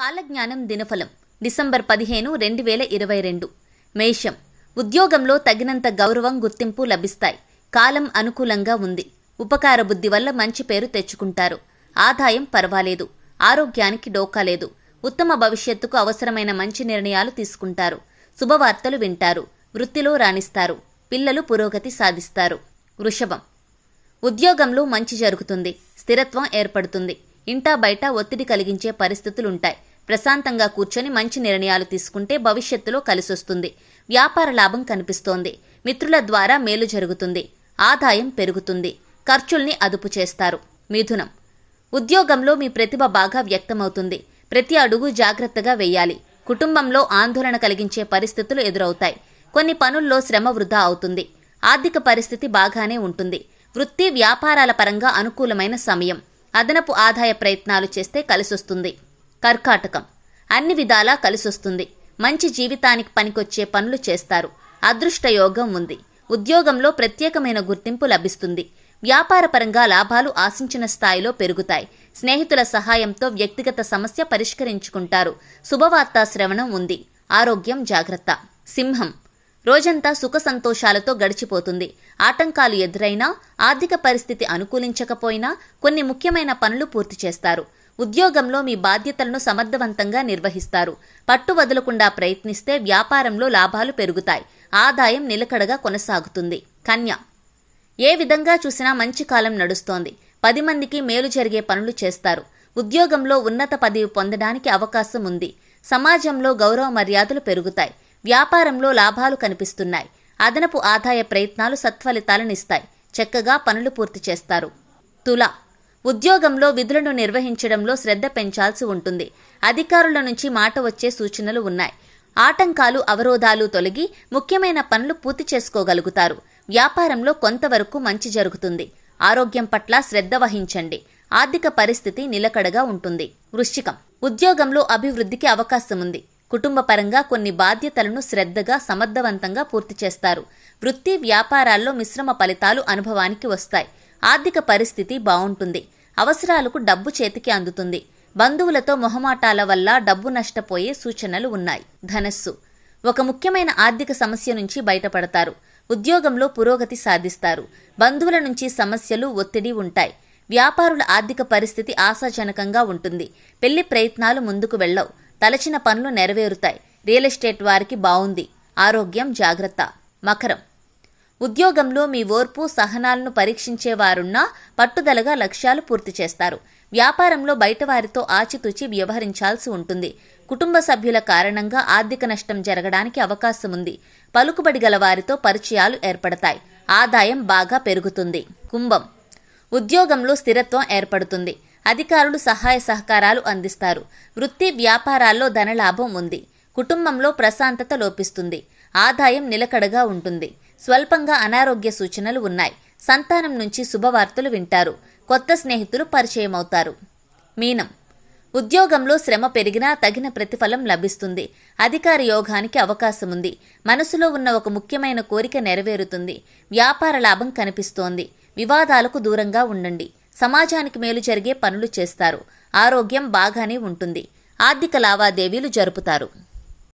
కాలజ్ఞానం దినఫలం డిసెంబర్ పదిహేను రెండు వేల ఇరవై రెండు మేషం ఉద్యోగంలో తగినంత గౌరవం గుర్తింపు లభిస్తాయి కాలం అనుకూలంగా ఉంది ఉపకార బుద్ధి వల్ల మంచి పేరు తెచ్చుకుంటారు ఆదాయం పర్వాలేదు ఆరోగ్యానికి డోకా లేదు ఉత్తమ భవిష్యత్తుకు అవసరమైన మంచి నిర్ణయాలు తీసుకుంటారు శుభవార్తలు వింటారు వృత్తిలో రాణిస్తారు పిల్లలు పురోగతి సాధిస్తారు వృషభం ఉద్యోగంలో మంచి జరుగుతుంది స్థిరత్వం ఏర్పడుతుంది ఇంటా బయట ఒత్తిడి కలిగించే పరిస్థితులుంటాయి ప్రశాంతంగా కూర్చొని మంచి నిర్ణయాలు తీసుకుంటే భవిష్యత్తులో కలిసొస్తుంది వ్యాపార లాభం కనిపిస్తోంది మిత్రుల ద్వారా మేలు జరుగుతుంది ఆదాయం పెరుగుతుంది ఖర్చుల్ని అదుపు చేస్తారు మిథునం ఉద్యోగంలో మీ ప్రతిభ బాగా వ్యక్తమవుతుంది ప్రతి అడుగు జాగ్రత్తగా వేయాలి కుటుంబంలో ఆందోళన కలిగించే పరిస్థితులు ఎదురవుతాయి కొన్ని పనుల్లో శ్రమ వృధా అవుతుంది ఆర్థిక పరిస్థితి బాగానే ఉంటుంది వృత్తి వ్యాపారాల పరంగా అనుకూలమైన సమయం అదనపు ఆదాయ ప్రయత్నాలు చేస్తే కలిసొస్తుంది కర్కాటకం అన్ని విధాలా కలిసొస్తుంది మంచి జీవితానికి పనికొచ్చే పనులు చేస్తారు అదృష్టయోగం ఉంది ఉద్యోగంలో ప్రత్యేకమైన గుర్తింపు లభిస్తుంది వ్యాపారపరంగా లాభాలు ఆశించిన స్థాయిలో పెరుగుతాయి స్నేహితుల సహాయంతో వ్యక్తిగత సమస్య పరిష్కరించుకుంటారు శుభవార్తా శ్రవణం ఉంది ఆరోగ్యం జాగ్రత్త సింహం రోజంతా సుఖ సంతోషాలతో గడిచిపోతుంది ఆటంకాలు ఎదురైనా ఆర్థిక పరిస్థితి అనుకూలించకపోయినా కొన్ని ముఖ్యమైన పనులు పూర్తి చేస్తారు ఉద్యోగంలో మీ బాధ్యతలను సమర్థవంతంగా నిర్వహిస్తారు పట్టు వదలకుండా ప్రయత్నిస్తే వ్యాపారంలో లాభాలు పెరుగుతాయి ఆదాయం నిలకడగా కొనసాగుతుంది కన్య ఏ విధంగా చూసినా మంచి కాలం నడుస్తోంది పది మందికి మేలు జరిగే పనులు చేస్తారు ఉద్యోగంలో ఉన్నత పదవి పొందడానికి అవకాశం ఉంది సమాజంలో గౌరవ మర్యాదలు పెరుగుతాయి వ్యాపారంలో లాభాలు కనిపిస్తున్నాయి అదనపు ఆదాయ ప్రయత్నాలు సత్ఫలితాలనిస్తాయి చక్కగా పనులు పూర్తి చేస్తారు తుల ఉద్యోగంలో విధులను నిర్వహించడంలో శ్రద్ధ పెంచాల్సి ఉంటుంది అధికారుల నుంచి మాట వచ్చే సూచనలు ఉన్నాయి ఆటంకాలు అవరోధాలు తొలగి ముఖ్యమైన పనులు పూర్తి చేసుకోగలుగుతారు వ్యాపారంలో కొంతవరకు మంచి జరుగుతుంది ఆరోగ్యం పట్ల శ్రద్ధ వహించండి ఆర్థిక పరిస్థితి నిలకడగా ఉంటుంది వృశ్చికం ఉద్యోగంలో అభివృద్ధికి అవకాశం ఉంది కుటుంబపరంగా కొన్ని బాధ్యతలను శ్రద్ధగా సమర్థవంతంగా పూర్తి చేస్తారు వృత్తి వ్యాపారాల్లో మిశ్రమ ఫలితాలు అనుభవానికి వస్తాయి ఆర్థిక పరిస్థితి బాగుంటుంది అవసరాలకు డబ్బు చేతికి అందుతుంది బంధువులతో మొహమాటాల వల్ల డబ్బు నష్టపోయే సూచనలు ఉన్నాయి ధనస్సు ఒక ముఖ్యమైన ఆర్థిక సమస్య నుంచి బయటపడతారు ఉద్యోగంలో పురోగతి సాధిస్తారు బంధువుల నుంచి సమస్యలు ఒత్తిడి ఉంటాయి వ్యాపారుల ఆర్థిక పరిస్థితి ఆశాజనకంగా ఉంటుంది పెళ్లి ప్రయత్నాలు ముందుకు వెళ్ళవు తలచిన పనులు నెరవేరుతాయి రియల్ ఎస్టేట్ వారికి బాగుంది ఆరోగ్యం జాగ్రత్త మకరం ఉద్యోగంలో మీ ఓర్పు సహనాలను పరీక్షించేవారున్నా పట్టుదలగా లక్ష్యాలు పూర్తి చేస్తారు వ్యాపారంలో బయట వారితో ఆచితూచి వ్యవహరించాల్సి ఉంటుంది కుటుంబ సభ్యుల కారణంగా ఆర్థిక నష్టం జరగడానికి అవకాశం ఉంది పలుకుబడి గల వారితో పరిచయాలు ఏర్పడతాయి ఆదాయం బాగా పెరుగుతుంది కుంభం ఉద్యోగంలో స్థిరత్వం ఏర్పడుతుంది అధికారులు సహాయ సహకారాలు అందిస్తారు వృత్తి వ్యాపారాల్లో ధనలాభం ఉంది కుటుంబంలో ప్రశాంతత లోపిస్తుంది ఆదాయం నిలకడగా ఉంటుంది స్వల్పంగా అనారోగ్య సూచనలు ఉన్నాయి సంతానం నుంచి శుభవార్తలు వింటారు కొత్త స్నేహితులు పరిచయమవుతారు మీనం ఉద్యోగంలో శ్రమ పెరిగినా తగిన ప్రతిఫలం లభిస్తుంది అధికార యోగానికి అవకాశం ఉంది మనసులో ఉన్న ఒక ముఖ్యమైన కోరిక నెరవేరుతుంది వ్యాపార లాభం కనిపిస్తోంది వివాదాలకు దూరంగా ఉండండి సమాజానికి మేలు జరిగే పనులు చేస్తారు ఆరోగ్యం బాగానే ఉంటుంది ఆర్థిక లావాదేవీలు జరుపుతారు